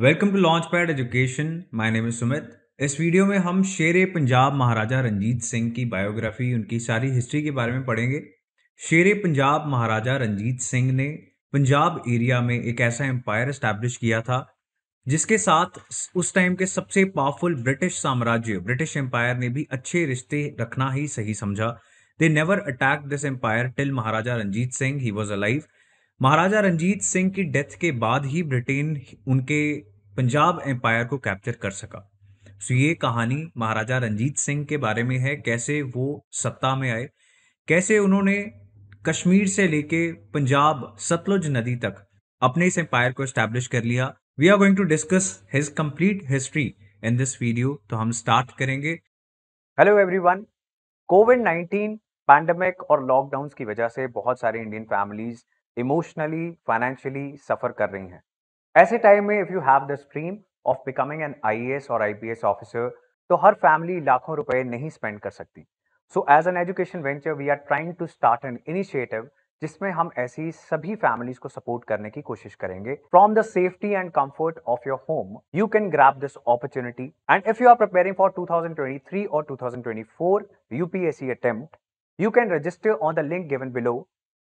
welcome to launch pad education my name is Sumit इस video में हम शेर ए पंजाब महाराजा रंजीत सिंह की बायोग्राफी उनकी सारी हिस्ट्री के बारे में पढ़ेंगे शेर ए पंजाब महाराजा रंजीत सिंह ने पंजाब एरिया में एक ऐसा एम्पायर इस्टेब्लिश किया था जिसके साथ उस टाइम के सबसे पावरफुल ब्रिटिश साम्राज्य ब्रिटिश एम्पायर ने भी अच्छे रिश्ते रखना ही सही समझा they never attack this empire till Maharaja Ranjit Singh he was alive Maharaja Ranjit Singh की डेथ के बाद ही ब्रिटेन उनके पंजाब एम्पायर को कैप्चर कर सका सो ये कहानी महाराजा रंजीत सिंह के बारे में है कैसे वो सत्ता में आए कैसे उन्होंने कश्मीर से लेके पंजाब सतलुज नदी तक अपने इस एम्पायर को स्टैब्लिश कर लिया we are going to discuss his complete history in this video तो हम स्टार्ट करेंगे हेलो एवरीवन कोविड 19 पैंडमिक और लॉकडाउन की वजह से बहुत सारे Indian families emotionally financially suffer कर रही हैं ऐसे टाइम में if you have the stream of becoming an I और आई ऑफिसर तो हर फैमिली लाखों रुपए नहीं स्पेंड कर सकती so as an education venture we are trying to start an initiative जिसमें हम ऐसी सभी फैमिलीज को सपोर्ट करने की कोशिश करेंगे from the safety and comfort of your home you can grab this opportunity and if you are preparing for 2023 और 2024 UPSC attempt you can register on the link given below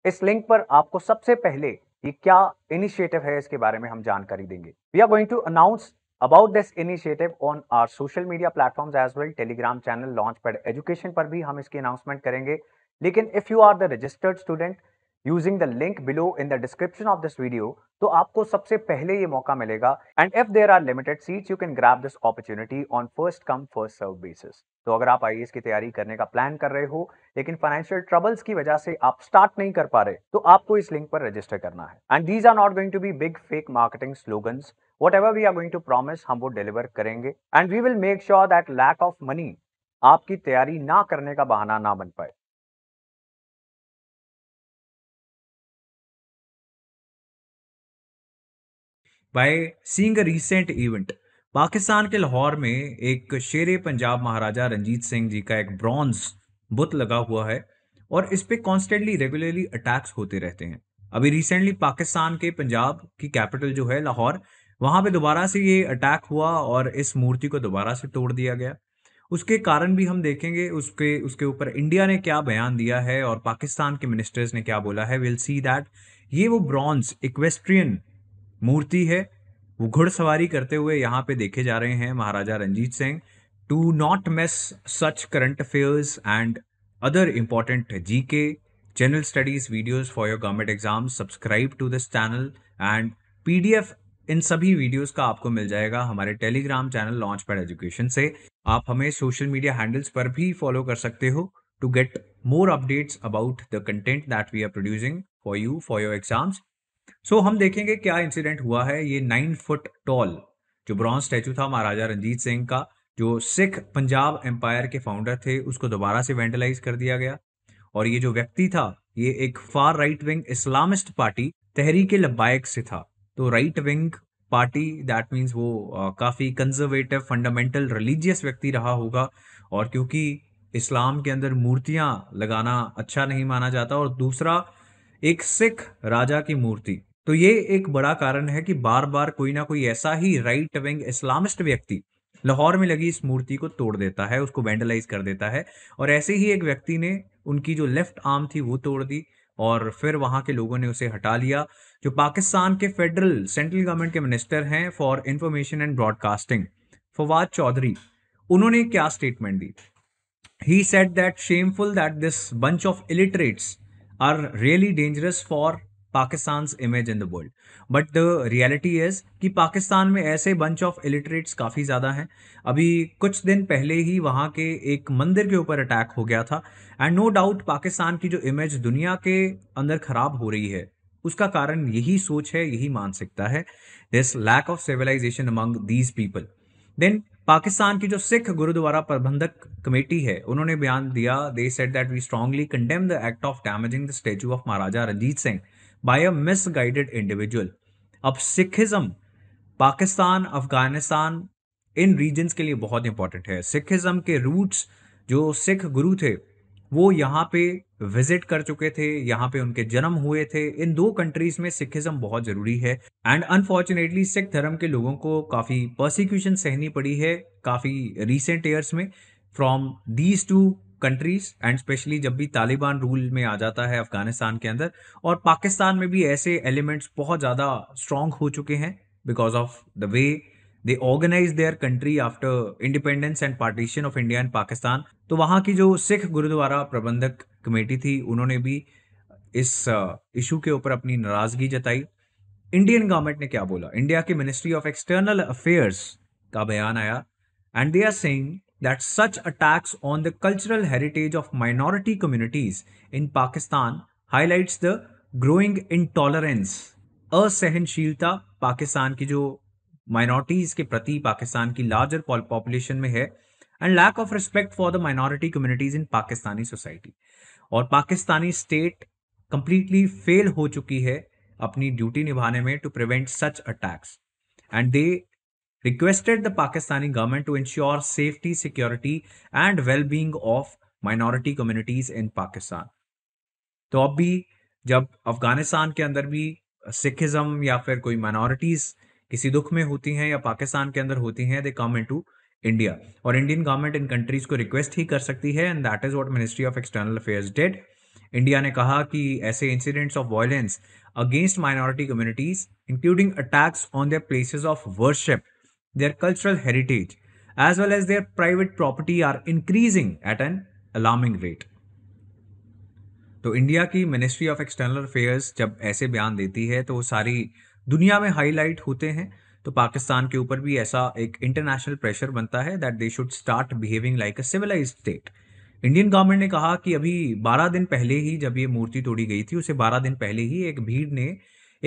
इस link पर आपको सबसे पहले ये क्या इनिशिएटिव है इसके बारे में हम जानकारी देंगे we are going to announce about this initiative on our social media platform as well Telegram channel launch pad education पर भी हम इसकी अनाउंसमेंट करेंगे लेकिन if you are the registered student using the link below in the description of this video तो आपको सबसे पहले ये मौका मिलेगा and if there are limited seats you can grab this opportunity on first come first serve basis तो अगर आप आई की तैयारी करने का प्लान कर रहे हो लेकिन फाइनेंशियल ट्रबल्स की वजह से आप स्टार्ट नहीं कर पा रहे तो आपको इस लिंक पर रजिस्टर करना है and these are not going to be big fake marketing slogan whatever we are going to promise हम वो डिलीवर करेंगे and we will make sure that lack of money आपकी तैयारी ना करने का बहाना ना बन पाए by seeing recent event Pakistan के लाहौर में एक शेर पंजाब महाराजा रंजीत सिंह जी का एक ब्रॉन्ज बुत लगा हुआ है और इस पर कॉन्स्टेंटली रेगुलरली अटैक्स होते रहते हैं अभी रिसेंटली पाकिस्तान के पंजाब की कैपिटल जो है लाहौर वहां पे दोबारा से ये अटैक हुआ और इस मूर्ति को दोबारा से तोड़ दिया गया उसके कारण भी हम देखेंगे उसके उसके ऊपर इंडिया ने क्या बयान दिया है और पाकिस्तान के मिनिस्टर्स ने क्या बोला है विल सी दैट ये वो ब्रॉन्ज इक्वेस्ट्रियन मूर्ति है वो घुड़सवारी करते हुए यहाँ पे देखे जा रहे हैं Maharaja Ranjit Singh to not miss such current affairs and other important G K studies videos for your government exam subscribe to this channel and P D F इन सभी वीडियोज का आपको मिल जाएगा हमारे Telegram channel launch pad education से आप हमें सोशल मीडिया हैंडल्स पर भी फॉलो कर सकते हो to get more updates about the content that we are producing for you for your exams so so, हम देखेंगे क्या इंसिडेंट हुआ है ये नाइन फुट टॉल जो ब्रॉन्ज स्टैचू था महाराजा रंजीत सिंह का जो सिख पंजाब एम्पायर के फाउंडर थे उसको दोबारा से वेंटलाइज कर दिया गया और ये जो व्यक्ति था ये एक far right wing Islamist party Tehreeke Labbaik से था तो right wing party that means वो आ, काफ़ी कंजर्वेटिव फंडामेंटल रिलीजियस व्यक्ति रहा होगा और क्योंकि इस्लाम के अंदर मूर्तियाँ लगाना अच्छा नहीं माना जाता और दूसरा एक सिख राजा की मूर्ति तो ये एक बड़ा कारण है कि बार बार कोई ना कोई ऐसा ही राइट विंग इस्लामिस्ट व्यक्ति लाहौर में लगी इस मूर्ति को तोड़ देता है उसको वैंडलाइज कर देता है और ऐसे ही एक व्यक्ति ने उनकी जो लेफ्ट आर्म थी वो तोड़ दी और फिर वहां के लोगों ने उसे हटा लिया जो पाकिस्तान के फेडरल सेंट्रल गवर्नमेंट के मिनिस्टर हैं for information and broadcasting Fawad Chaudhry उन्होंने क्या स्टेटमेंट दी he said that shameful that this bunch of illiterates are really dangerous for Pakistan image in the world but the reality is कि पाकिस्तान में ऐसे बंच ऑफ इलिटरेट्स काफ़ी ज़्यादा हैं अभी कुछ दिन पहले ही वहाँ के एक मंदिर के ऊपर अटैक हो गया था एंड नो डाउट पाकिस्तान की जो इमेज दुनिया के अंदर ख़राब हो रही है उसका कारण यही सोच है यही मानसिकता है this lack of civilisation among these people then Pakistan की जो सिख गुरुद्वारा प्रबंधक कमेटी है उन्होंने बयान दिया they said that we strongly condemn the act of damaging the statue of Maharaja Ranjit Singh by a misguided individual अब Sikhism Pakistan Afghanistan in regions के लिए बहुत इंपॉर्टेंट है सिखिज्म के रूट्स जो सिख गुरु थे वो यहाँ पे विजिट कर चुके थे यहाँ पे उनके जन्म हुए थे इन दो कंट्रीज में सिखिज्म बहुत जरूरी है एंड अनफॉर्चुनेटली सिख धर्म के लोगों को काफी परसिक्यूशन सहनी पड़ी है काफी रिसेंट ईयर्स में from these two countries and specially जब भी तालिबान रूल में आ जाता है अफगानिस्तान के अंदर और पाकिस्तान में भी ऐसे एलिमेंट्स बहुत ज़्यादा स्ट्रांग हो चुके हैं because of the way they organise their country after independence and partition of India and Pakistan तो वहां की जो सिख गुरुद्वारा प्रबंधक कमेटी थी उन्होंने भी इस इशू uh, के ऊपर अपनी नाराजगी जताई इंडियन गवर्नमेंट ने क्या बोला इंडिया के मिनिस्ट्री ऑफ एक्सटर्नल अफेयर्स का बयान आया and they are saying that such attacks on the cultural heritage of minority communities in Pakistan highlights the growing intolerance असहनशीलता पाकिस्तान की जो माइनॉरिटीज के प्रति पाकिस्तान की लार्जर पॉपुलेशन में है and lack of respect for the minority communities in Pakistani society और Pakistani state completely fail हो चुकी है अपनी ड्यूटी निभाने में to prevent such attacks and they requested the Pakistani government to ensure safety, security, and well being of minority communities in Pakistan तो अब भी जब अफगानिस्तान के अंदर भी सिखिज्म या फिर कोई माइनॉरिटीज किसी दुख में होती हैं या पाकिस्तान के अंदर होती हैं दे कम इन टू इंडिया और इंडियन गवर्नमेंट इन कंट्रीज को रिक्वेस्ट ही कर सकती है and that is what ministry of external affairs did India ने कहा कि ऐसे incidents of violence against minority communities including attacks on the places of worship their cultural heritage, as well as their private property are increasing at an alarming rate तो India की ministry of external affairs जब ऐसे बयान देती है तो वो सारी दुनिया में हाईलाइट होते हैं तो पाकिस्तान के ऊपर भी ऐसा एक इंटरनेशनल प्रेशर बनता है that they should start behaving like a civilise state Indian government ने कहा कि अभी 12 दिन पहले ही जब ये मूर्ति तोड़ी गई थी उसे 12 दिन पहले ही एक भीड़ ने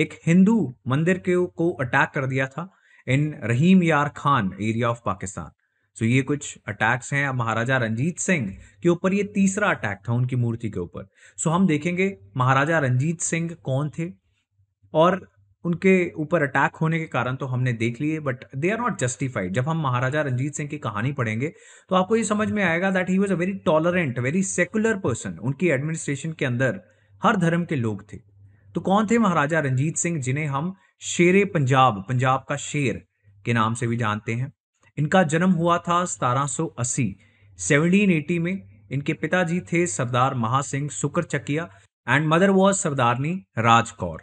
एक हिंदू मंदिर के को अटैक कर दिया था in Rahim Yar Khan area of Pakistan so ये कुछ अटैक्स हैं महाराजा रंजीत सिंह के ऊपर ये तीसरा अटैक था उनकी मूर्ति के ऊपर सो हम देखेंगे महाराजा रंजीत सिंह कौन थे और उनके ऊपर अटैक होने के कारण तो हमने देख लिए but they are not justified जब हम महाराजा रंजीत सिंह की कहानी पढ़ेंगे तो आपको ये समझ में आएगा that he was a very tolerant very secular person उनकी एडमिनिस्ट्रेशन के अंदर हर धर्म के लोग थे तो कौन थे महाराजा रंजीत सिंह जिन्हें हम शेर पंजाब पंजाब का शेर के नाम से भी जानते हैं इनका जन्म हुआ था सेवनटीन एटी में इनके पिताजी थे सरदार Maha Singh Sukerchakia and mother was Sardarni Raj Kaur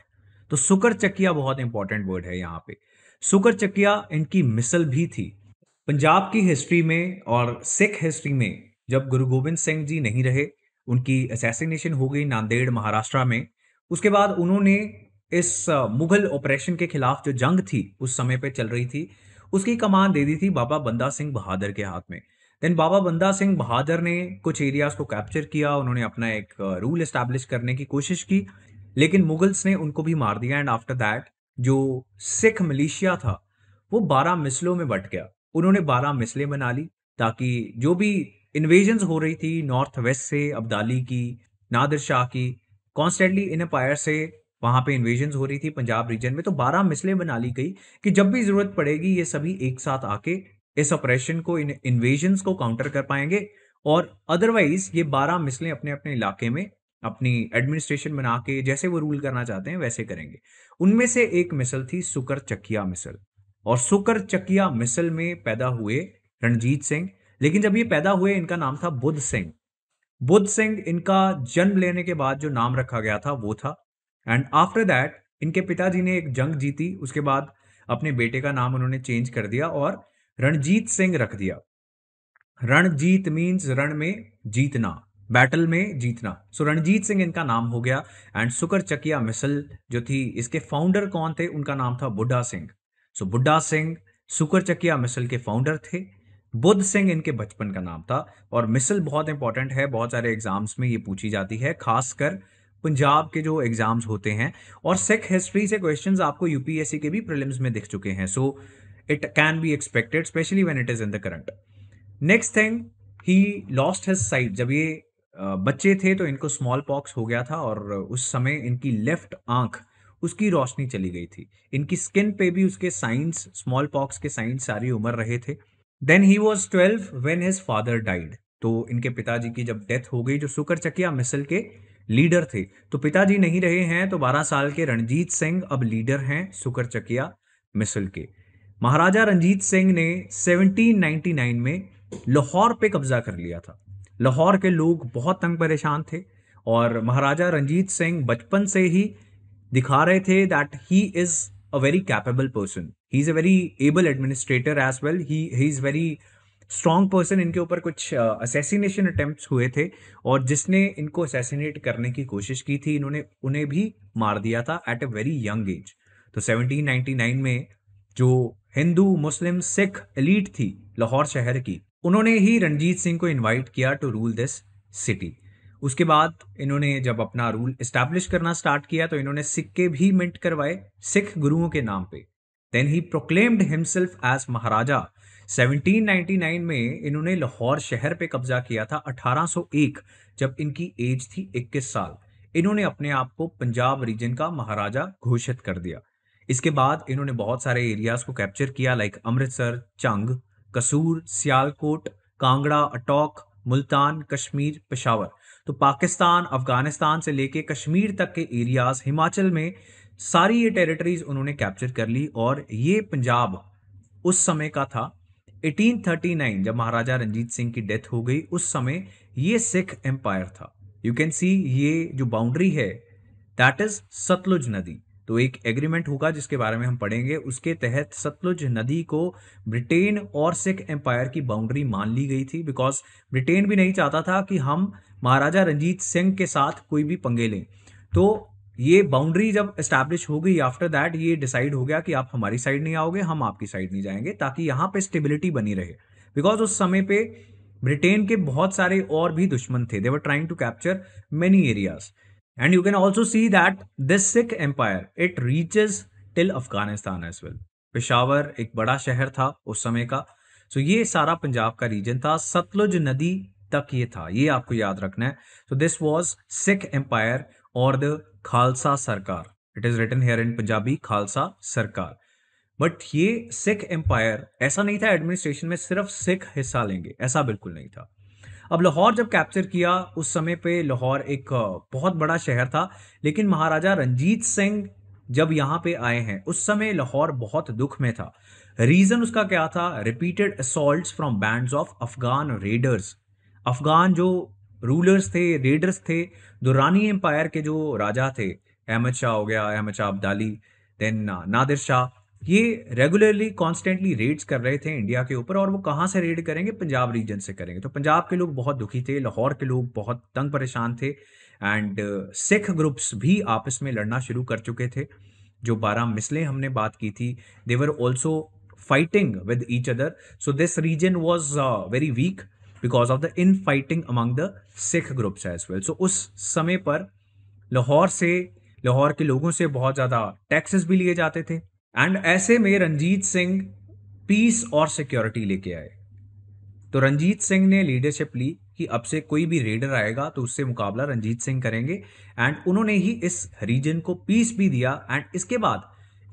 तो सुकर चकिया बहुत इंपॉर्टेंट वर्ड है यहाँ पे सुकर चकिया इनकी मिसल भी थी पंजाब की हिस्ट्री में और सिख हिस्ट्री में जब गुरु गोविंद सिंह जी नहीं रहे उनकी असैसिनेशन हो गई नांदेड़ महाराष्ट्र में उसके बाद उन्होंने इस मुगल ऑपरेशन के खिलाफ जो जंग थी उस समय पे चल रही थी उसकी कमान दे दी थी बाबा बंदा सिंह बहादुर के हाथ में देन बाबा बंदा सिंह बहादुर ने कुछ एरियाज को कैप्चर किया उन्होंने अपना एक रूल एस्टेब्लिश करने की कोशिश की लेकिन मुगल्स ने उनको भी मार दिया एंड आफ्टर दैट जो सिख मलेशिया था वो बारह मिसलों में बट गया उन्होंने बारह मिसलें बना ली ताकि जो भी इन्वेजन हो रही थी नॉर्थ वेस्ट से अब्दाली की नादिर शाह की कॉन्स्टेंटली इन अपायर से वहां पे इन्वेजन हो रही थी पंजाब रीजन में तो बारह मिसलें बना ली गई कि जब भी जरूरत पड़ेगी ये सभी एक साथ आके इस ऑपरेशन को इन इन्वेजन को काउंटर कर पाएंगे और अदरवाइज ये बारह मिसलें अपने अपने इलाके में अपनी एडमिनिस्ट्रेशन बना के जैसे वो रूल करना चाहते हैं वैसे करेंगे उनमें से एक मिसल थी सुकर चकिया मिसल और सुकर चकिया मिसल में पैदा हुए रणजीत सिंह लेकिन जब ये पैदा हुए इनका नाम था बुद्ध सिंह बुद्ध सिंह इनका जन्म लेने के बाद जो नाम रखा गया था वो था एंड आफ्टर दैट इनके पिताजी ने एक जंग जीती उसके बाद अपने बेटे का नाम उन्होंने चेंज कर दिया और रणजीत सिंह रख दिया रणजीत मीन्स रण में जीतना बैटल में जीतना सो so, रणजीत सिंह इनका नाम हो गया एंड सुकर चकिया मिसल जो थी इसके फाउंडर कौन थे उनका नाम था बुड्ढा सिंह सो so, बुड्ढा सिंह सुकर चकिया मिसल के फाउंडर थे बुद्ध सिंह इनके बचपन का नाम था और मिसल बहुत इंपॉर्टेंट है बहुत सारे एग्जाम्स में ये पूछी जाती है खासकर पंजाब के जो एग्ज़ाम्स होते हैं और सेक हिस्ट्री से क्वेश्चन आपको यूपीएससी के भी प्रिलिम्स में दिख चुके हैं so it can be expected specially when it is in the current next thing he lost his sight जब ये बच्चे थे तो इनको स्मॉल पॉक्स हो गया था और उस समय इनकी लेफ्ट आंख उसकी रोशनी चली गई थी इनकी स्किन पे भी उसके साइंस स्मॉल पॉक्स के साइंस सारी उम्र रहे थे then he was twelve when his father died तो इनके पिताजी की जब डेथ हो गई जो सुकर चकिया मिसल के लीडर थे तो पिताजी नहीं रहे हैं तो 12 साल के रणजीत सिंह अब लीडर हैं सुकर चकिया मिसल के महाराजा रणजीत सिंह ने 1799 में लाहौर पे कब्जा कर लिया था लाहौर के लोग बहुत तंग परेशान थे और महाराजा रणजीत सिंह बचपन से ही दिखा रहे थे that he is a very capable person he is a very able administrator as well he is very strong person इनके ऊपर कुछ असेसिनेशन अटेम्प्ट हुए थे और जिसने इनको असेसिनेट करने की कोशिश की थी इन्होंने उन्हें भी मार दिया था at a very young age तो 1799 में जो हिंदू मुस्लिम सिख एलीट थी लाहौर शहर की उन्होंने ही रणजीत सिंह को इनवाइट किया टू रूल दिस सिटी उसके बाद इन्होंने जब अपना रूल इस्टेब्लिश करना स्टार्ट किया तो इन्होंने सिक्के भी मिंट करवाए सिख गुरुओं के नाम पे then he proclaimed himself as Maharaja 1799 में इन्होंने लाहौर शहर पे कब्जा किया था 1801 जब इनकी एज थी 21 साल इन्होंने अपने आप को पंजाब रीजन का महाराजा घोषित कर दिया इसके बाद इन्होंने बहुत सारे एरियाज को कैप्चर किया लाइक अमृतसर चंग कसूर सियालकोट कांगड़ा अटोक मुल्तान कश्मीर पेशावर तो पाकिस्तान अफगानिस्तान से लेके कश्मीर तक के एरियाज हिमाचल में सारी ये टेरिटरीज उन्होंने कैप्चर कर ली और ये पंजाब उस समय का था 1839 जब महाराजा रंजीत सिंह की डेथ हो गई उस समय ये सिख एम्पायर था यू कैन सी ये जो बाउंड्री है दैट इज सतलुज नदी तो एक एग्रीमेंट होगा जिसके बारे में हम पढ़ेंगे उसके तहत सतलुज नदी को ब्रिटेन और सिख एम्पायर की बाउंड्री मान ली गई थी बिकॉज ब्रिटेन भी नहीं चाहता था कि हम महाराजा रंजीत सिंह के साथ कोई भी पंगे लें तो ये बाउंड्री जब एस्टैब्लिश हो गई आफ्टर दैट ये डिसाइड हो गया कि आप हमारी साइड नहीं आओगे हम आपकी साइड नहीं जाएंगे ताकि यहाँ पे स्टेबिलिटी बनी रहे बिकॉज उस समय पे ब्रिटेन के बहुत सारे और भी दुश्मन थे they were trying to capture many areas and you can also see that this Sikh empire it reaches till Afghanistan as well Peshawar एक बड़ा शहर था उस समय का सो so ये सारा पंजाब का रीजन था सतलुज नदी तक ये था ये आपको याद रखना है so this was Sikh empire और the Khalsa Sarkar it is written here in Punjabi Khalsa Sarkar but ये सिख एम्पायर ऐसा नहीं था एडमिनिस्ट्रेशन में सिर्फ सिख हिस्सा लेंगे ऐसा बिल्कुल नहीं था अब लाहौर जब कैप्चर किया उस समय पे लाहौर एक बहुत बड़ा शहर था लेकिन महाराजा रंजीत सिंह जब यहाँ पे आए हैं उस समय लाहौर बहुत दुख में था रीजन उसका क्या था repeated assault from band of Afghan raiders Afghan जो रूलर्स थे रेडर्स थे दुरानी एम्पायर के जो राजा थे अहमद शाह हो गया अहमद शाह अब्दाली देन uh, नादिर शाह ये रेगुलरली कॉन्स्टेंटली रेड्स कर रहे थे इंडिया के ऊपर और वो कहाँ से रेड करेंगे पंजाब रीजन से करेंगे तो पंजाब के लोग बहुत दुखी थे लाहौर के लोग बहुत तंग परेशान थे एंड uh, सिख ग्रुप्स भी आपस में लड़ना शुरू कर चुके थे जो बारह मिसलें हमने बात की थी they were also fighting with each other so this region was very weak because of the infighting among the Sikh groups as well सो उस समय पर लाहौर से लाहौर के लोगों से बहुत ज़्यादा टैक्सेस भी लिए जाते थे एंड ऐसे में रंजीत सिंह पीस और सिक्योरिटी लेके आए तो रंजीत सिंह ने लीडरशिप ली कि अब से कोई भी रेडर आएगा तो उससे मुकाबला रंजीत सिंह करेंगे एंड उन्होंने ही इस रीजन को पीस भी दिया एंड इसके बाद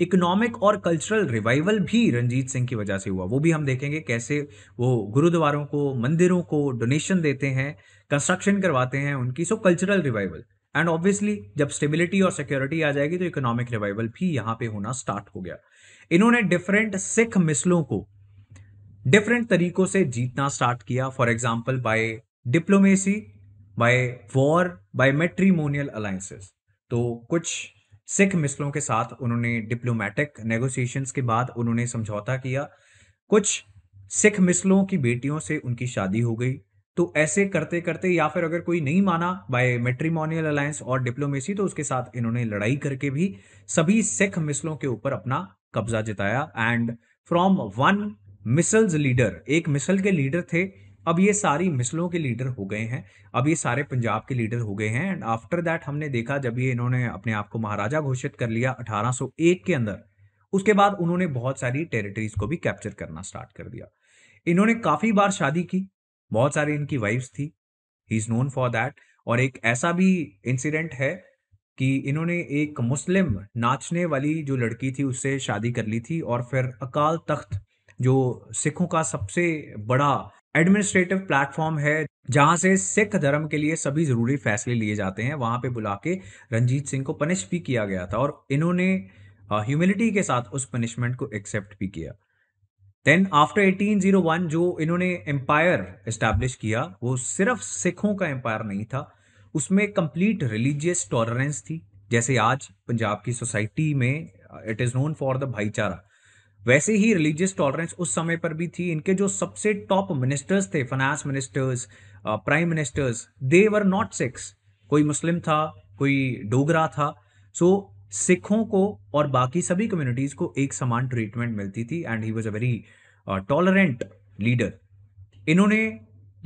इकोनॉमिक और कल्चरल रिवाइवल भी रंजीत सिंह की वजह से हुआ वो भी हम देखेंगे कैसे वो गुरुद्वारों को मंदिरों को डोनेशन देते हैं कंस्ट्रक्शन करवाते हैं उनकी so cultural revival and obviously जब स्टेबिलिटी और सिक्योरिटी आ जाएगी तो इकोनॉमिक रिवाइवल भी यहाँ पे होना स्टार्ट हो गया इन्होंने डिफरेंट सिख मिसलों को डिफरेंट तरीकों से जीतना स्टार्ट किया for example by diplomacy by war by matrimonial alliances तो कुछ सिख मिसलों के साथ उन्होंने डिप्लोमेटिक नेगोशिएशन के बाद उन्होंने समझौता किया कुछ सिख मिसलों की बेटियों से उनकी शादी हो गई तो ऐसे करते करते या फिर अगर कोई नहीं माना बाय मेट्रीमोनियल अलायंस और डिप्लोमेसी तो उसके साथ इन्होंने लड़ाई करके भी सभी सिख मिसलों के ऊपर अपना कब्जा जिताया and from one misls leader एक मिसल के लीडर थे अब ये सारी मिसलों के लीडर हो गए हैं अब ये सारे पंजाब के लीडर हो गए हैं एंड आफ्टर दैट हमने देखा जब ये इन्होंने अपने आप को महाराजा घोषित कर लिया 1801 के अंदर उसके बाद उन्होंने बहुत सारी टेरिटरीज को भी कैप्चर करना स्टार्ट कर दिया इन्होंने काफी बार शादी की बहुत सारी इनकी वाइफ्स थी he is known for that और एक ऐसा भी इंसिडेंट है कि इन्होंने एक मुस्लिम नाचने वाली जो लड़की थी उससे शादी कर ली थी और फिर अकाल तख्त जो सिखों का सबसे बड़ा एडमिनिस्ट्रेटिव प्लेटफॉर्म है जहां से सिख धर्म के लिए सभी जरूरी फैसले लिए जाते हैं वहां पे बुला के रंजीत सिंह को पनिश भी किया गया था और इन्होंने ह्यूमिलिटी के साथ उस पनिशमेंट को एक्सेप्ट भी किया देन आफ्टर 1801 जो इन्होंने एम्पायर इस्टेब्लिश किया वो सिर्फ सिखों का एम्पायर नहीं था उसमें कंप्लीट रिलीजियस टॉलरेंस थी जैसे आज पंजाब की सोसाइटी में it is known for the bhaichara वैसे ही रिलीजियस टॉलरेंस उस समय पर भी थी इनके जो सबसे टॉप मिनिस्टर्स थे finance ministers prime ministers they were not Sikhs कोई मुस्लिम था कोई डोगरा था सो so, सिखों को और बाकी सभी कम्युनिटीज को एक समान ट्रीटमेंट मिलती थी and he was a very tolerant leader इन्होंने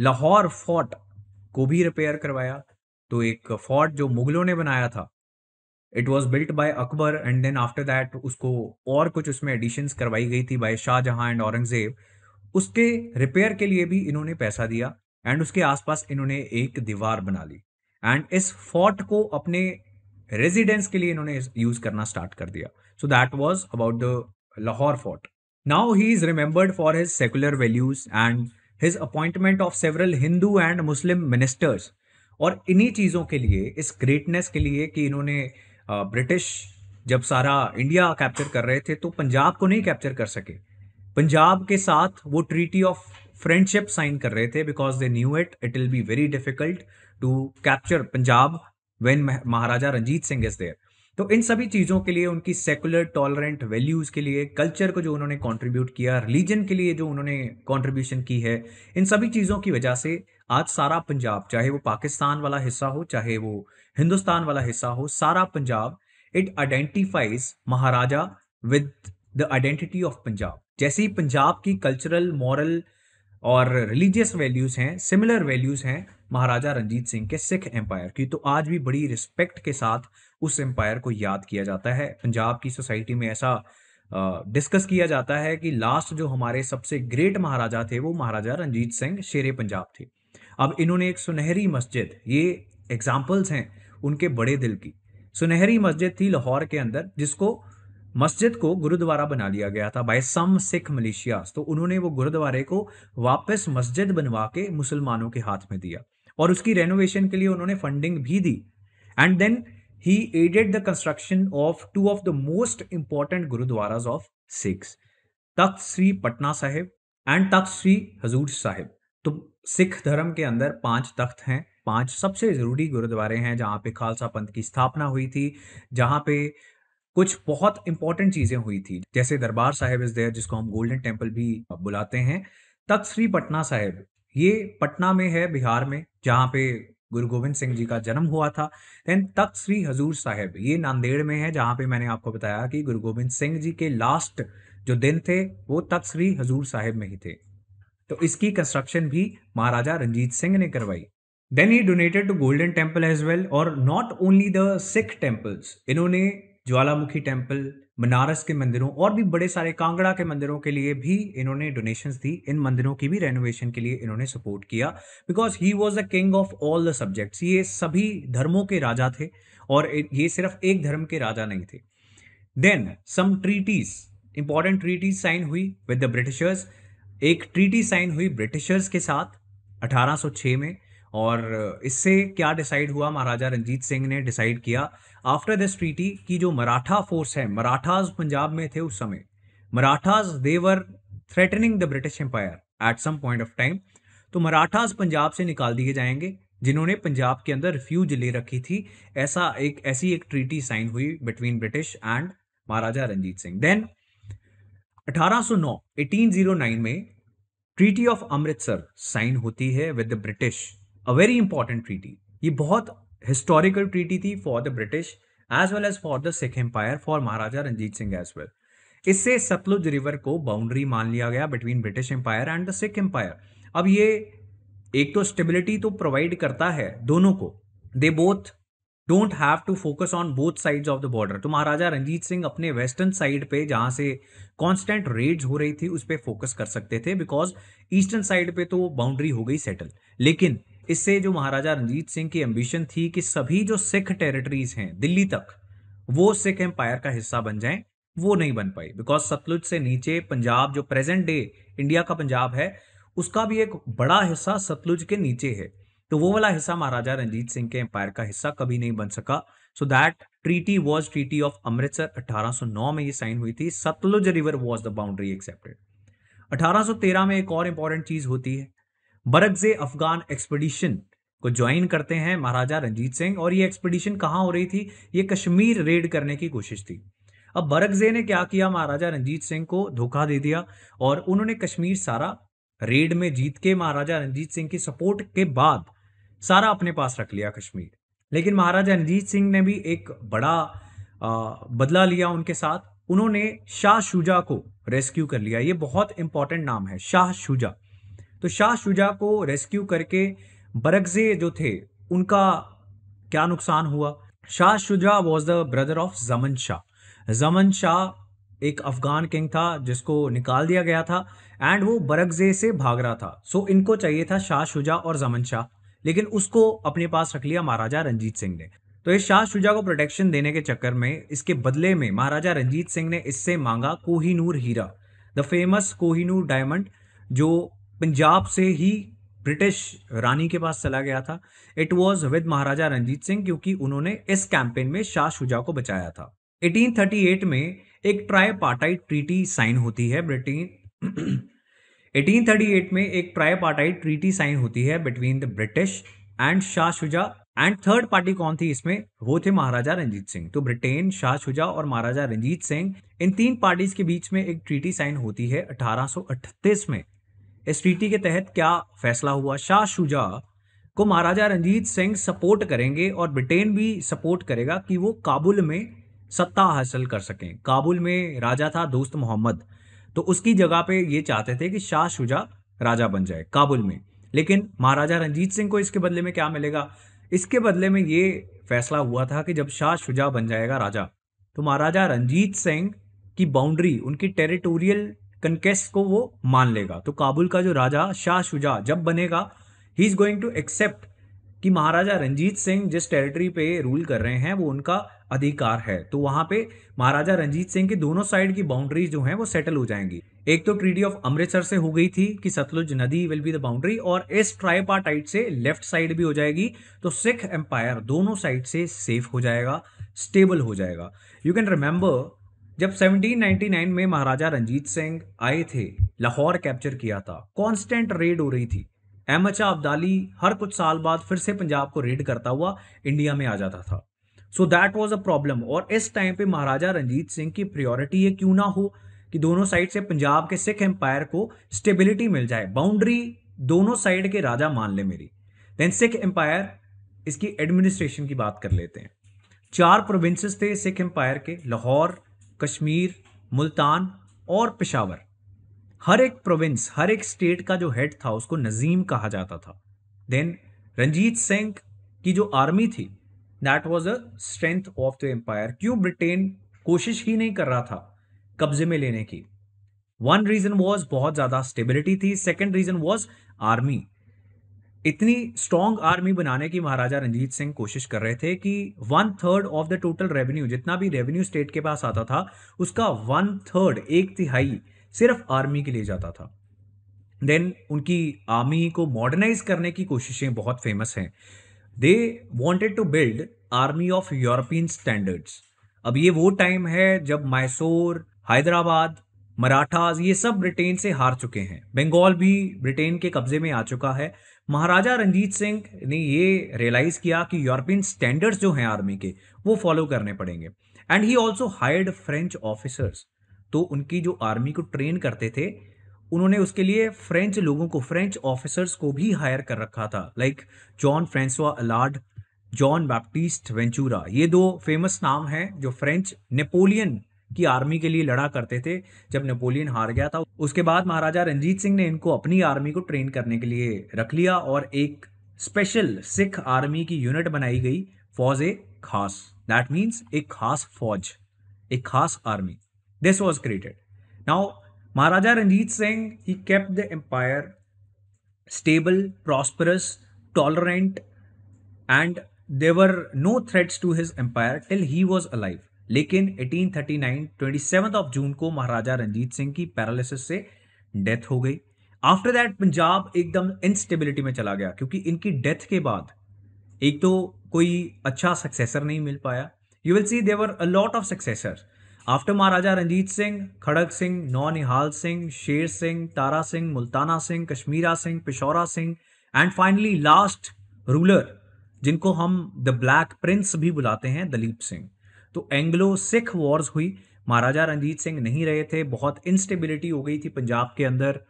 लाहौर फोर्ट को भी रिपेयर करवाया तो एक फोर्ट जो मुगलों ने बनाया था it was built by Akbar and then after that उसको और कुछ उसमें एडिशंस करवाई गई थी बाय शाहजहां एंड औरंगजेब उसके रिपेयर के लिए भी इन्होंने पैसा दिया एंड उसके आसपास इन्होंने एक दीवार बना ली एंड इस फोर्ट को अपने रेजिडेंस के लिए इन्होंने यूज करना स्टार्ट कर दिया so that was about the Lahore fort now he is remembered for his secular values and his appointment of several Hindu and Muslim ministers और इन्हीं चीज़ों के लिए इस ग्रेटनेस के लिए कि इन्होंने ब्रिटिश जब सारा इंडिया कैप्चर कर रहे थे तो पंजाब को नहीं कैप्चर कर सके पंजाब के साथ वो ट्रीटी ऑफ फ्रेंडशिप साइन कर रहे थे because they knew it it will be very difficult to capture Punjab when Maharaja Ranjit Singh is there तो इन सभी चीज़ों के लिए उनकी सेकुलर टॉलरेंट वैल्यूज़ के लिए कल्चर को जो उन्होंने कंट्रीब्यूट किया रिलीजन के लिए जो उन्होंने कंट्रीब्यूशन की है इन सभी चीज़ों की वजह से आज सारा पंजाब चाहे वो पाकिस्तान वाला हिस्सा हो चाहे वो हिंदुस्तान वाला हिस्सा हो सारा Punjab it identifies Maharaja with the identity of Punjab जैसे ही पंजाब की कल्चरल मॉरल और रिलीजियस वैल्यूज हैं सिमिलर वैल्यूज हैं महाराजा रंजीत सिंह के सिख एम्पायर की तो आज भी बड़ी रिस्पेक्ट के साथ उस एम्पायर को याद किया जाता है पंजाब की सोसाइटी में ऐसा डिस्कस किया जाता है कि लास्ट जो हमारे सबसे ग्रेट महाराजा थे वो महाराजा रंजीत सिंह शेर पंजाब थे अब इन्होंने एक सुनहरी मस्जिद ये एग्जाम्पल्स हैं उनके बड़े दिल की सुनहरी मस्जिद थी लाहौर के अंदर जिसको मस्जिद को गुरुद्वारा बना लिया गया था बाय सम सिख मलेशिया तो उन्होंने वो गुरुद्वारे को वापस मस्जिद बनवा के मुसलमानों के हाथ में दिया और उसकी रेनोवेशन के लिए उन्होंने फंडिंग भी दी and then he added the construction of two of the most important gurdwara of Sikhs Takht Shri Patna Sahib and Takht Shri Hazur Sahib तो सिख धर्म के अंदर पांच तख्त हैं पांच सबसे ज़रूरी गुरुद्वारे हैं जहाँ पे खालसा पंथ की स्थापना हुई थी जहाँ पे कुछ बहुत इंपॉर्टेंट चीज़ें हुई थी जैसे दरबार साहिब इज़ देयर जिसको हम गोल्डन टेम्पल भी बुलाते हैं तख्त श्री पटना साहिब ये पटना में है बिहार में जहाँ पे गुरु गोविंद सिंह जी का जन्म हुआ था देन तख्त श्री हजूर साहिब ये नांदेड़ में है जहाँ पे मैंने आपको बताया कि गुरु गोविंद सिंह जी के लास्ट जो दिन थे वो तख्त श्री हजूर साहिब में ही थे तो इसकी कंस्ट्रक्शन भी महाराजा रंजीत सिंह ने करवाई then he donated to Golden Temple as well और not only the Sikh temples इन्होंने ज्वालामुखी टेम्पल बनारस के मंदिरों और भी बड़े सारे कांगड़ा के मंदिरों के लिए भी इन्होंने डोनेशंस दी इन मंदिरों की भी रेनोवेशन के लिए इन्होंने सपोर्ट किया because he was the king of all the subjects ये सभी धर्मों के राजा थे और ये सिर्फ एक धर्म के राजा नहीं थे then some treaties important treaties sign हुई विद द ब्रिटिशर्स एक ट्रीटी साइन हुई ब्रिटिशर्स के साथ 1806 में और इससे क्या डिसाइड हुआ महाराजा रंजीत सिंह ने डिसाइड किया आफ्टर दिस ट्रीटी की जो मराठा फोर्स है मराठाज पंजाब में थे उस समय Marathas they were threatening the British empire at some point of time तो मराठाज पंजाब से निकाल दिए जाएंगे जिन्होंने पंजाब के अंदर रिफ्यूज ले रखी थी ऐसा एक ऐसी एक ट्रीटी साइन हुई between British and Maharaja Ranjit Singh then 1809 1809 में ट्रीटी ऑफ अमृतसर साइन होती है with the British a very important treaty ये बहुत हिस्टोरिकल ट्रीटी थी for the British as well as for the Sikh empire for Maharaja Ranjit Singh as well इससे सतलुज रिवर को boundary मान लिया गया between British empire and the Sikh empire अब ये एक तो स्टेबिलिटी तो प्रोवाइड करता है दोनों को they both don't have to focus on both sides of the border तो महाराजा रंजीत सिंह अपने वेस्टर्न साइड पे जहाँ से कांस्टेंट रेड्स हो रही थी उस पर फोकस कर सकते थे बिकॉज ईस्टर्न साइड पे तो बाउंड्री हो गई सेटल लेकिन इससे जो महाराजा रंजीत सिंह की एम्बिशन थी कि सभी जो सिख टेरिटरीज हैं दिल्ली तक वो सिख एम्पायर का हिस्सा बन जाएं वो नहीं बन पाई बिकॉज सतलुज से नीचे पंजाब जो प्रेजेंट डे इंडिया का पंजाब है उसका भी एक बड़ा हिस्सा सतलुज के नीचे है तो वो वाला हिस्सा महाराजा रंजीत सिंह के एम्पायर का हिस्सा कभी नहीं बन सका so that treaty was treaty of Amritsar 1809 में ये साइन हुई थी Sutlej river was the boundary accepted 1813 में एक और इंपॉर्टेंट चीज होती है बरगजे अफगान एक्सपीडिशन को ज्वाइन करते हैं महाराजा रंजीत सिंह और ये एक्सपीडिशन कहाँ हो रही थी ये कश्मीर रेड करने की कोशिश थी अब बरगजे ने क्या किया महाराजा रंजीत सिंह को धोखा दे दिया और उन्होंने कश्मीर सारा रेड में जीत के महाराजा रंजीत सिंह की सपोर्ट के बाद सारा अपने पास रख लिया कश्मीर लेकिन महाराजा रंजीत सिंह ने भी एक बड़ा आ, बदला लिया उनके साथ उन्होंने शाह शुजा को रेस्क्यू कर लिया ये बहुत इंपॉर्टेंट नाम है शाह शुजा तो शाह शुजा को रेस्क्यू करके बरगजे जो थे उनका क्या नुकसान हुआ Shah Shuja was the brother of Zaman Shah जमन शाह एक अफगान किंग था जिसको निकाल दिया गया था एंड वो बरगजे से भाग रहा था सो so, इनको चाहिए था शाह शुजा और जमन शाह लेकिन उसको अपने पास रख लिया महाराजा रंजीत सिंह ने तो इस शाह शुजा को प्रोटेक्शन देने के चक्कर में इसके बदले में महाराजा रंजीत सिंह ने इससे मांगा कोहिनूर हीरा द फेमस कोहिनूर डायमंड जो पंजाब से ही ब्रिटिश रानी के पास चला गया था it was with Maharaja Ranjit Singh क्योंकि उन्होंने इस कैंपेन में शाह शुजा को बचाया था 1838 में एक ट्राईपार्टाइट ट्रीटी साइन होती है ब्रिटेन 1838 में एक ट्राईपार्टाइट ट्रीटी साइन होती है between the British and Shah Shuja and third party कौन थी इसमें वो थे महाराजा रंजीत सिंह तो ब्रिटेन शाह शुजा और महाराजा रंजीत सिंह इन तीन पार्टीज के बीच में एक ट्रीटी साइन होती है अठारह में एस के तहत क्या फैसला हुआ शाह शुजा को महाराजा रंजीत सिंह सपोर्ट करेंगे और ब्रिटेन भी सपोर्ट करेगा कि वो काबुल में सत्ता हासिल कर सकें काबुल में राजा था दोस्त मोहम्मद तो उसकी जगह पे ये चाहते थे कि शाह शुजा राजा बन जाए काबुल में लेकिन महाराजा रंजीत सिंह को इसके बदले में क्या मिलेगा इसके बदले में ये फैसला हुआ था कि जब शाह शुजा बन जाएगा राजा तो महाराजा रंजीत सिंह की बाउंड्री उनकी टेरिटोरियल कनकेस्ट को वो मान लेगा तो काबुल का जो राजा शाह शुजा जब बनेगा he is going to accept कि महाराजा रंजीत सिंह जिस टेरिटरी पे रूल कर रहे हैं वो उनका अधिकार है तो वहां पे महाराजा रंजीत सिंह की दोनों साइड की बाउंड्री जो है वो सेटल हो जाएंगी एक तो ट्रीडी ऑफ अमृतसर से हो गई थी कि सतलुज नदी विल बी द बाउंड्री और इस ट्राइपार्टाइट से लेफ्ट साइड भी हो जाएगी तो सिख एम्पायर दोनों साइड से सेफ हो जाएगा स्टेबल हो जाएगा यू कैन रिमेंबर जब 1799 में महाराजा रंजीत सिंह आए थे लाहौर कैप्चर किया था कांस्टेंट रेड हो रही थी अहमद शाह अब्दाली हर कुछ साल बाद फिर से पंजाब को रेड करता हुआ इंडिया में आ जाता था so that was a problem और इस टाइम पे महाराजा रंजीत सिंह की प्रायोरिटी ये क्यों ना हो कि दोनों साइड से पंजाब के सिख एम्पायर को स्टेबिलिटी मिल जाए बाउंड्री दोनों साइड के राजा मान ले मेरी देन सिख एम्पायर इसकी एडमिनिस्ट्रेशन की बात कर लेते हैं चार प्रोविंसेस थे सिख एम्पायर के लाहौर कश्मीर मुल्तान और पेशावर हर एक प्रोविंस हर एक स्टेट का जो हेड था उसको नजीम कहा जाता था देन रंजीत सिंह की जो आर्मी थी that was a strength of the empire क्यों ब्रिटेन कोशिश ही नहीं कर रहा था कब्जे में लेने की वन रीजन वॉज बहुत ज्यादा स्टेबिलिटी थी सेकेंड रीजन वॉज आर्मी इतनी स्ट्रांग आर्मी बनाने की महाराजा रंजीत सिंह कोशिश कर रहे थे कि one third of the total revenue जितना भी रेवेन्यू स्टेट के पास आता था उसका वन थर्ड एक तिहाई सिर्फ आर्मी के लिए जाता था देन उनकी आर्मी को मॉडर्नाइज करने की कोशिशें बहुत फेमस हैं they wanted to build army of European standards अब ये वो टाइम है जब मैसूर हैदराबाद मराठास ये सब ब्रिटेन से हार चुके हैं बंगाल भी ब्रिटेन के कब्जे में आ चुका है महाराजा रंजीत सिंह ने ये रियलाइज़ किया कि यूरोपियन स्टैंडर्ड्स जो हैं आर्मी के वो फॉलो करने पड़ेंगे and he also hired French officers तो उनकी जो आर्मी को ट्रेन करते थे उन्होंने उसके लिए फ्रेंच लोगों को फ्रेंच ऑफिसर्स को भी हायर कर रखा था like Jean Francois Allard Jean Baptiste Ventura ये दो फेमस नाम हैं जो फ्रेंच नेपोलियन की आर्मी के लिए लड़ा करते थे जब नेपोलियन हार गया था उसके बाद महाराजा रंजीत सिंह ने इनको अपनी आर्मी को ट्रेन करने के लिए रख लिया और एक स्पेशल सिख आर्मी की यूनिट बनाई गई फौज ए खास दैट मीन्स एक खास फौज एक खास army this was created now Maharaja Ranjit Singh he kept the empire stable prosperous tolerant and there were no threats to his empire till he was alive लेकिन 1839 27 ऑफ जून को महाराजा रंजीत सिंह की पैरालिसिस से डेथ हो गई आफ्टर दैट पंजाब एकदम इंस्टेबिलिटी में चला गया क्योंकि इनकी डेथ के बाद एक तो कोई अच्छा सक्सेसर नहीं मिल पाया you will see there were a lot of successor after Maharaja Ranjit Singh Kharak Singh Nau Nihal Singh Sher Singh Tara Singh Multana Singh Kashmira Singh Peshaura Singh and finally last ruler जिनको हम द ब्लैक प्रिंस भी बुलाते हैं दलीप सिंह तो एंग्लो सिख वॉर्स हुई महाराजा रंजीत सिंह नहीं रहे थे बहुत इंस्टेबिलिटी हो गई थी पंजाब के अंदर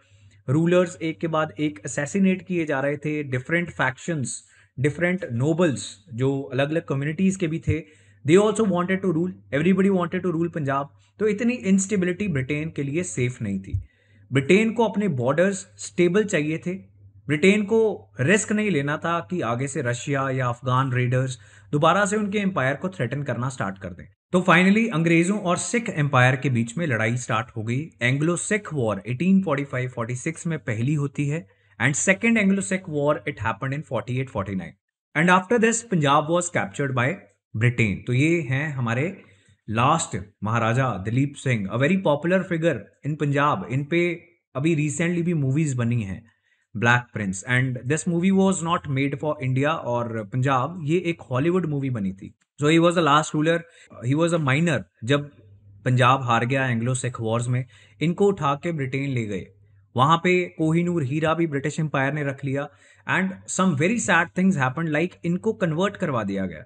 रूलर्स एक के बाद एक असैसिनेट किए जा रहे थे डिफरेंट फैक्शंस डिफरेंट नोबल्स जो अलग अलग कम्युनिटीज़ के भी थे they also wanted to rule everybody wanted to rule Punjab तो इतनी इंस्टेबिलिटी ब्रिटेन के लिए सेफ नहीं थी ब्रिटेन को अपने बॉर्डर्स स्टेबल चाहिए थे ब्रिटेन को रिस्क नहीं लेना था कि आगे से रशिया या अफगान रेडर्स दोबारा से उनके एम्पायर को थ्रेटन करना स्टार्ट कर दें तो फाइनली अंग्रेजों और सिख एम्पायर के बीच में लड़ाई स्टार्ट हो गई एंग्लो सिख वॉर 1845-46 में पहली होती है and second Anglo Sikh war it happen in 48-49 and after this Punjab was captured by Britain तो ये हैं हमारे last Maharaja Dilip Singh a very popular figure in Punjab इन पे अभी रिसेंटली भी मूवीज बनी हैं Black Prince and this movie was not made for India और पंजाब ये एक हॉलीवुड मूवी बनी थी so he was a last ruler he was a minor जब पंजाब हार गया एंग्लो सिख वॉर्स में इनको उठा के ब्रिटेन ले गए वहां पे कोहिनूर हीरा भी ब्रिटिश एम्पायर ने रख लिया and some very sad things happen like इनको कन्वर्ट करवा दिया गया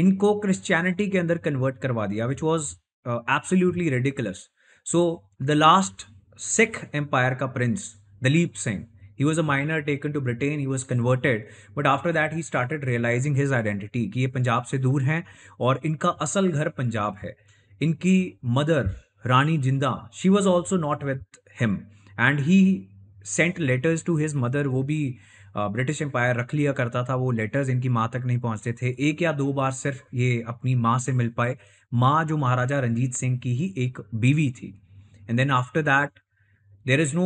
इनको क्रिश्चियनिटी के अंदर कन्वर्ट करवा दिया which was absolutely ridiculous so the last Sikh empire का prince Dalip Singh he was a minor taken to Britain he was converted but after that he started realising his identity कि ये पंजाब से दूर हैं और इनका असल घर पंजाब है इनकी mother Rani Jindan she was also not with him and he sent letters to his mother वो भी ब्रिटिश एम्पायर रख लिया करता था वो लेटर्स इनकी माँ तक नहीं पहुँचते थे एक या दो बार सिर्फ ये अपनी माँ से मिल पाए माँ जो महाराजा रंजीत सिंह की ही एक बीवी थी and then after that there is no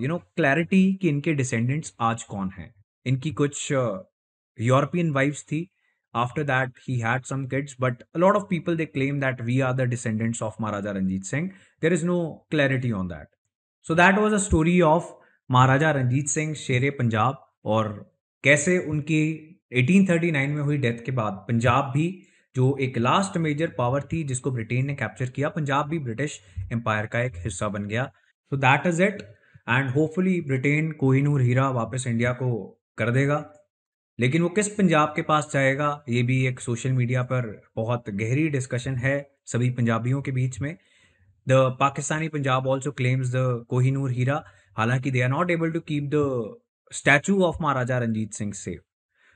you know clarity कि इनके डिसेंडेंट्स आज कौन है इनकी कुछ यूरोपियन uh, वाइफ्स थी after that he had some kids but lot of people they claim that we are the descendants of Maharaja Ranjit Singh there is no clarity on that so that was a story of Maharaja Ranjit Singh Sher Punjab और कैसे उनकी 1839 में हुई death के बाद पंजाब भी जो एक लास्ट मेजर पावर थी जिसको ब्रिटेन ने कैप्चर किया पंजाब भी ब्रिटिश एम्पायर का एक हिस्सा बन गया so that is it and hopefully Britain Kohinoor हीरा वापस इंडिया को कर देगा लेकिन वो किस पंजाब के पास जाएगा ये भी एक सोशल मीडिया पर बहुत गहरी डिस्कशन है सभी पंजाबियों के बीच में the Pakistani Punjab also claims the Kohinoor हीरा हालांकि they are not able to keep the statue of Maharaja Ranjit Singh safe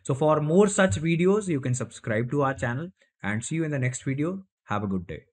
so for more such videos you can subscribe to our channel and see you in the next video have a good day